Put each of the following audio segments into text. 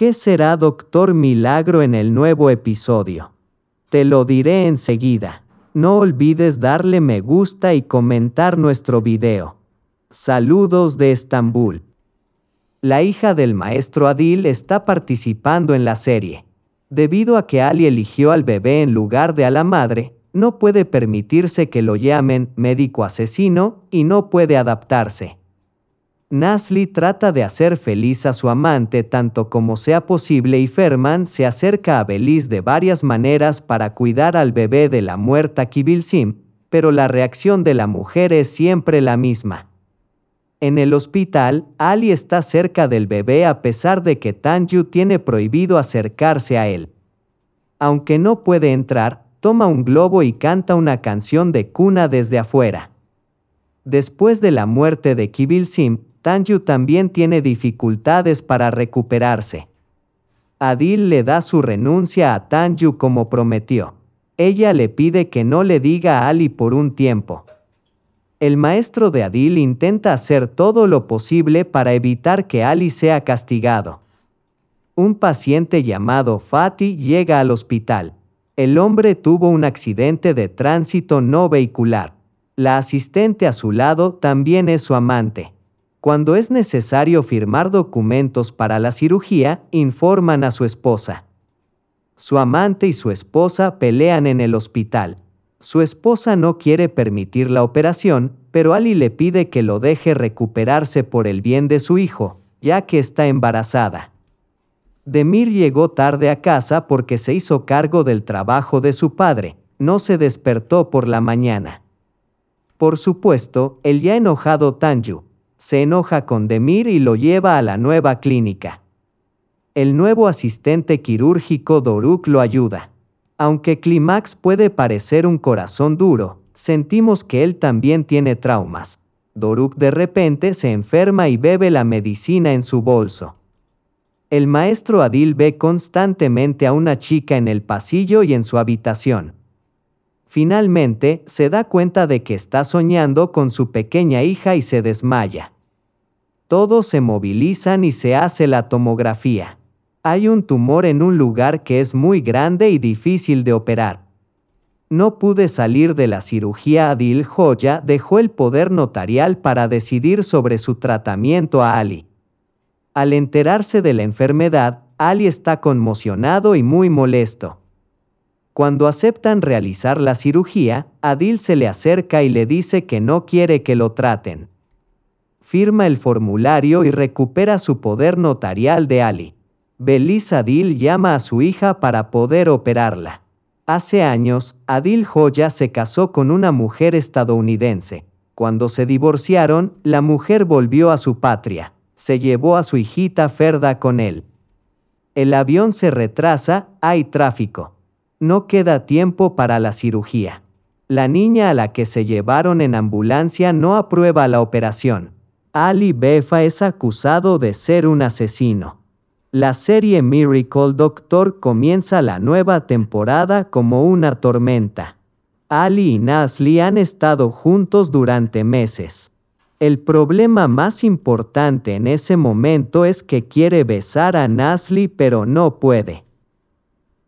¿Qué será Doctor Milagro en el nuevo episodio? Te lo diré enseguida. No olvides darle me gusta y comentar nuestro video. Saludos de Estambul. La hija del maestro Adil está participando en la serie. Debido a que Ali eligió al bebé en lugar de a la madre, no puede permitirse que lo llamen médico asesino y no puede adaptarse. Nasli trata de hacer feliz a su amante tanto como sea posible y Ferman se acerca a Belis de varias maneras para cuidar al bebé de la muerta Sim, pero la reacción de la mujer es siempre la misma. En el hospital, Ali está cerca del bebé a pesar de que Tanju tiene prohibido acercarse a él. Aunque no puede entrar, toma un globo y canta una canción de cuna desde afuera. Después de la muerte de Kibil Sim, Tanju también tiene dificultades para recuperarse. Adil le da su renuncia a Tanju como prometió. Ella le pide que no le diga a Ali por un tiempo. El maestro de Adil intenta hacer todo lo posible para evitar que Ali sea castigado. Un paciente llamado Fati llega al hospital. El hombre tuvo un accidente de tránsito no vehicular. La asistente a su lado también es su amante cuando es necesario firmar documentos para la cirugía, informan a su esposa. Su amante y su esposa pelean en el hospital. Su esposa no quiere permitir la operación, pero Ali le pide que lo deje recuperarse por el bien de su hijo, ya que está embarazada. Demir llegó tarde a casa porque se hizo cargo del trabajo de su padre, no se despertó por la mañana. Por supuesto, el ya enojado Tanju, se enoja con Demir y lo lleva a la nueva clínica. El nuevo asistente quirúrgico Doruk lo ayuda. Aunque Climax puede parecer un corazón duro, sentimos que él también tiene traumas. Doruk de repente se enferma y bebe la medicina en su bolso. El maestro Adil ve constantemente a una chica en el pasillo y en su habitación. Finalmente, se da cuenta de que está soñando con su pequeña hija y se desmaya. Todos se movilizan y se hace la tomografía. Hay un tumor en un lugar que es muy grande y difícil de operar. No pude salir de la cirugía. Adil Joya dejó el poder notarial para decidir sobre su tratamiento a Ali. Al enterarse de la enfermedad, Ali está conmocionado y muy molesto. Cuando aceptan realizar la cirugía, Adil se le acerca y le dice que no quiere que lo traten. Firma el formulario y recupera su poder notarial de Ali. Beliz Adil llama a su hija para poder operarla. Hace años, Adil Joya se casó con una mujer estadounidense. Cuando se divorciaron, la mujer volvió a su patria. Se llevó a su hijita Ferda con él. El avión se retrasa, hay tráfico no queda tiempo para la cirugía. La niña a la que se llevaron en ambulancia no aprueba la operación. Ali Befa es acusado de ser un asesino. La serie Miracle Doctor comienza la nueva temporada como una tormenta. Ali y Nasli han estado juntos durante meses. El problema más importante en ese momento es que quiere besar a Nasli pero no puede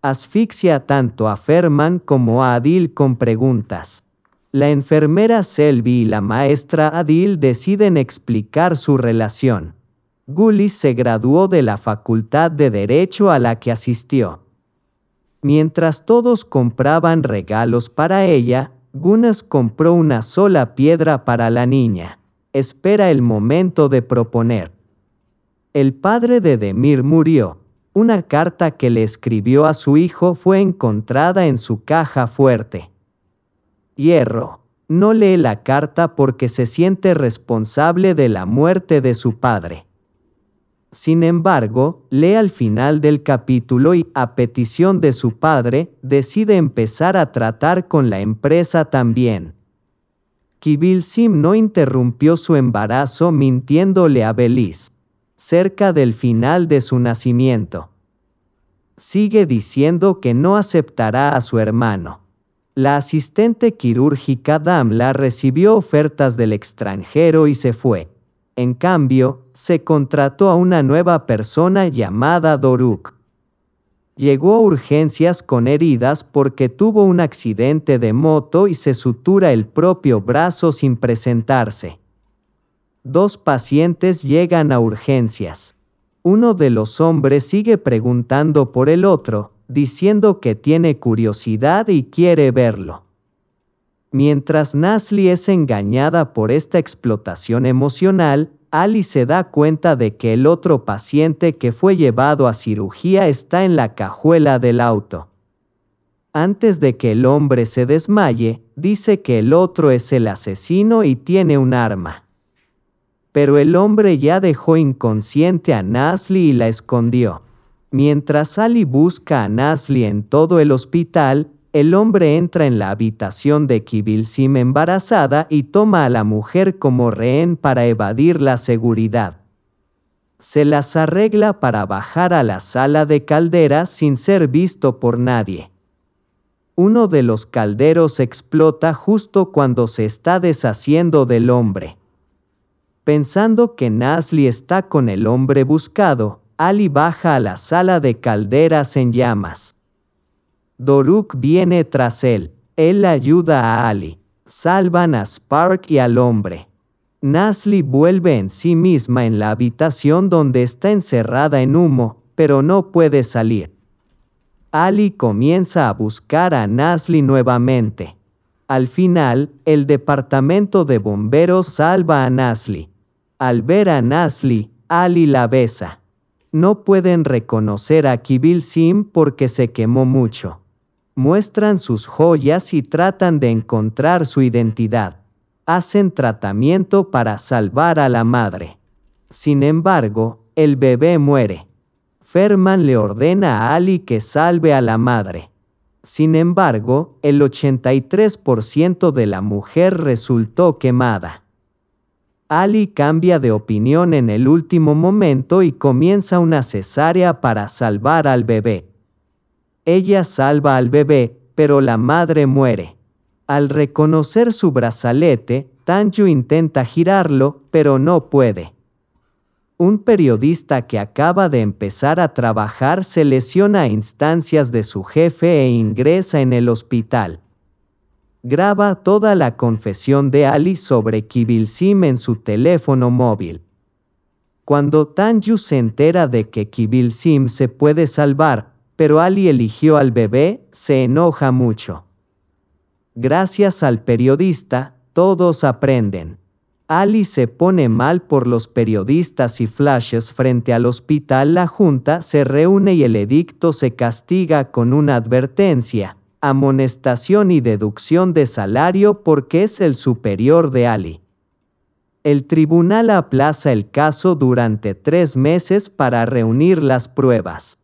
asfixia tanto a Ferman como a Adil con preguntas. La enfermera Selby y la maestra Adil deciden explicar su relación. Gullis se graduó de la Facultad de Derecho a la que asistió. Mientras todos compraban regalos para ella, Gunas compró una sola piedra para la niña. Espera el momento de proponer. El padre de Demir murió una carta que le escribió a su hijo fue encontrada en su caja fuerte. Hierro, no lee la carta porque se siente responsable de la muerte de su padre. Sin embargo, lee al final del capítulo y, a petición de su padre, decide empezar a tratar con la empresa también. Kibil Sim no interrumpió su embarazo mintiéndole a Belice cerca del final de su nacimiento. Sigue diciendo que no aceptará a su hermano. La asistente quirúrgica Damla recibió ofertas del extranjero y se fue. En cambio, se contrató a una nueva persona llamada Doruk. Llegó a urgencias con heridas porque tuvo un accidente de moto y se sutura el propio brazo sin presentarse. Dos pacientes llegan a urgencias. Uno de los hombres sigue preguntando por el otro, diciendo que tiene curiosidad y quiere verlo. Mientras Nasli es engañada por esta explotación emocional, Ali se da cuenta de que el otro paciente que fue llevado a cirugía está en la cajuela del auto. Antes de que el hombre se desmaye, dice que el otro es el asesino y tiene un arma pero el hombre ya dejó inconsciente a Nasli y la escondió. Mientras Ali busca a Nasli en todo el hospital, el hombre entra en la habitación de Kibilsim embarazada y toma a la mujer como rehén para evadir la seguridad. Se las arregla para bajar a la sala de calderas sin ser visto por nadie. Uno de los calderos explota justo cuando se está deshaciendo del hombre. Pensando que Nasli está con el hombre buscado, Ali baja a la sala de calderas en llamas. Doruk viene tras él, él ayuda a Ali, salvan a Spark y al hombre. Nasli vuelve en sí misma en la habitación donde está encerrada en humo, pero no puede salir. Ali comienza a buscar a Nasli nuevamente. Al final, el departamento de bomberos salva a Nasli. Al ver a Nasli, Ali la besa. No pueden reconocer a Kibil Sim porque se quemó mucho. Muestran sus joyas y tratan de encontrar su identidad. Hacen tratamiento para salvar a la madre. Sin embargo, el bebé muere. Ferman le ordena a Ali que salve a la madre. Sin embargo, el 83% de la mujer resultó quemada. Ali cambia de opinión en el último momento y comienza una cesárea para salvar al bebé. Ella salva al bebé, pero la madre muere. Al reconocer su brazalete, Tanju intenta girarlo, pero no puede. Un periodista que acaba de empezar a trabajar se lesiona a instancias de su jefe e ingresa en el hospital graba toda la confesión de Ali sobre Sim en su teléfono móvil. Cuando Tanju se entera de que Sim se puede salvar, pero Ali eligió al bebé, se enoja mucho. Gracias al periodista, todos aprenden. Ali se pone mal por los periodistas y flashes frente al hospital. La junta se reúne y el edicto se castiga con una advertencia amonestación y deducción de salario porque es el superior de Ali. El tribunal aplaza el caso durante tres meses para reunir las pruebas.